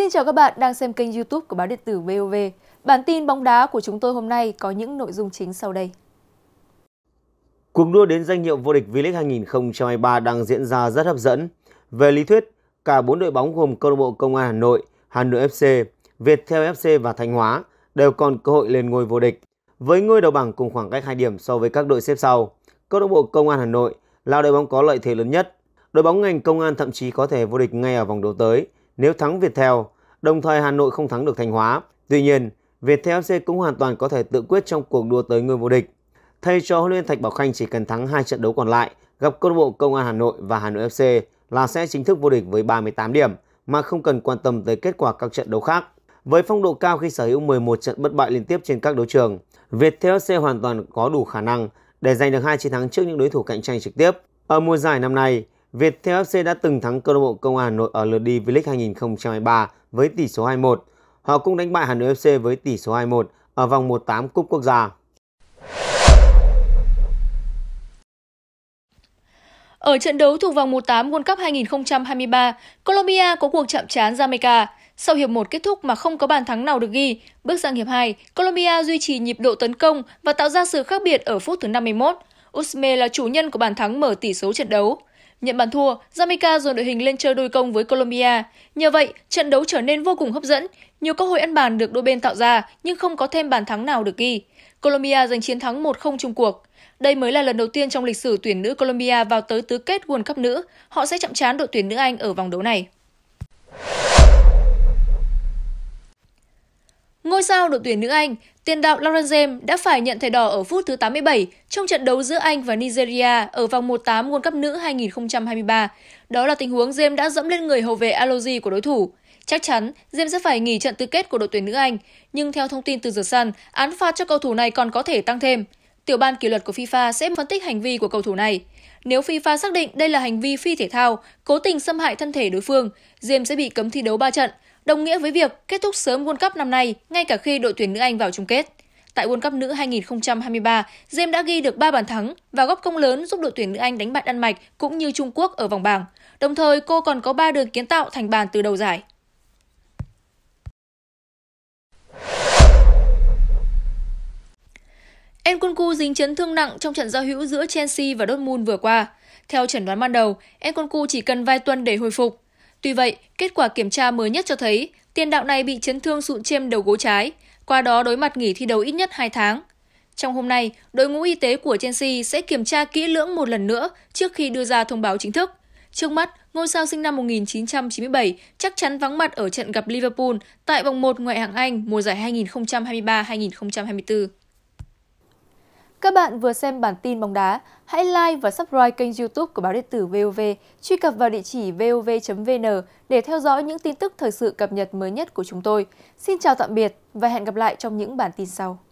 Xin chào các bạn đang xem kênh youtube của báo điện tử VOV. Bản tin bóng đá của chúng tôi hôm nay có những nội dung chính sau đây. Cuộc đua đến danh hiệu vô địch V-League 2023 đang diễn ra rất hấp dẫn. Về lý thuyết, cả bốn đội bóng gồm câu lạc bộ Công an Hà Nội, Hà Nội FC, Viettel FC và Thanh Hóa đều còn cơ hội lên ngôi vô địch. Với ngôi đầu bảng cùng khoảng cách 2 điểm so với các đội xếp sau, câu lạc bộ Công an Hà Nội là đội bóng có lợi thế lớn nhất. Đội bóng ngành Công an thậm chí có thể vô địch ngay ở vòng đấu tới nếu thắng Viettel đồng thời Hà Nội không thắng được Thanh Hóa. Tuy nhiên, Viettel FC cũng hoàn toàn có thể tự quyết trong cuộc đua tới ngôi vô địch. Thay cho huấn luyện Thạch Bảo Khanh chỉ cần thắng hai trận đấu còn lại gặp câu bộ Công an Hà Nội và Hà Nội FC là sẽ chính thức vô địch với 38 điểm mà không cần quan tâm tới kết quả các trận đấu khác. Với phong độ cao khi sở hữu 11 trận bất bại liên tiếp trên các đấu trường, Viettel FC hoàn toàn có đủ khả năng để giành được hai chiến thắng trước những đối thủ cạnh tranh trực tiếp. Ở mùa giải năm nay, Viettel FC đã từng thắng câu lạc bộ Công an Hà Nội ở lượt đi V-League 2023 với tỷ số 2-1. Họ cũng đánh bại Hà Nội FC với tỷ số 2-1 ở vòng 1/8 Cúp Quốc gia. Ở trận đấu thuộc vòng 1/8 World Cup 2023, Colombia có cuộc chạm trán Jamaica. Sau hiệp 1 kết thúc mà không có bàn thắng nào được ghi, bước sang hiệp 2, Colombia duy trì nhịp độ tấn công và tạo ra sự khác biệt ở phút thứ 51. Usme là chủ nhân của bàn thắng mở tỷ số trận đấu. Nhận bàn thua, Jamaica dồn đội hình lên chơi đôi công với Colombia. Nhờ vậy, trận đấu trở nên vô cùng hấp dẫn. Nhiều cơ hội ăn bàn được đôi bên tạo ra nhưng không có thêm bàn thắng nào được ghi. Colombia giành chiến thắng 1-0 chung cuộc. Đây mới là lần đầu tiên trong lịch sử tuyển nữ Colombia vào tới tứ kết World Cup nữ. Họ sẽ chạm trán đội tuyển nữ Anh ở vòng đấu này. Ngôi sao đội tuyển nữ Anh, tiền đạo Lauren James đã phải nhận thẻ đỏ ở phút thứ 87 trong trận đấu giữa Anh và Nigeria ở vòng 1/8 World Cup nữ 2023. Đó là tình huống James đã dẫm lên người hậu vệ Alozi của đối thủ. Chắc chắn, James sẽ phải nghỉ trận tứ kết của đội tuyển nữ Anh, nhưng theo thông tin từ The Sun, án phạt cho cầu thủ này còn có thể tăng thêm. Tiểu ban kỷ luật của FIFA sẽ phân tích hành vi của cầu thủ này. Nếu FIFA xác định đây là hành vi phi thể thao, cố tình xâm hại thân thể đối phương, James sẽ bị cấm thi đấu 3 trận, đồng nghĩa với việc kết thúc sớm World Cup năm nay ngay cả khi đội tuyển nữ Anh vào chung kết. Tại World Cup nữ 2023, James đã ghi được 3 bàn thắng và góp công lớn giúp đội tuyển nữ Anh đánh bại Đan Mạch cũng như Trung Quốc ở vòng bảng. Đồng thời, cô còn có 3 đường kiến tạo thành bàn từ đầu giải. Nkunku dính chấn thương nặng trong trận giao hữu giữa Chelsea và Dortmund vừa qua. Theo chẩn đoán ban đầu, Nkunku chỉ cần vài tuần để hồi phục. Tuy vậy, kết quả kiểm tra mới nhất cho thấy tiền đạo này bị chấn thương sụn chêm đầu gối trái, qua đó đối mặt nghỉ thi đấu ít nhất 2 tháng. Trong hôm nay, đội ngũ y tế của Chelsea sẽ kiểm tra kỹ lưỡng một lần nữa trước khi đưa ra thông báo chính thức. Trước mắt, ngôi sao sinh năm 1997 chắc chắn vắng mặt ở trận gặp Liverpool tại vòng 1 ngoại hạng Anh mùa giải 2023-2024. Các bạn vừa xem bản tin bóng đá, hãy like và subscribe kênh youtube của báo điện tử VOV, truy cập vào địa chỉ vov.vn để theo dõi những tin tức thời sự cập nhật mới nhất của chúng tôi. Xin chào tạm biệt và hẹn gặp lại trong những bản tin sau.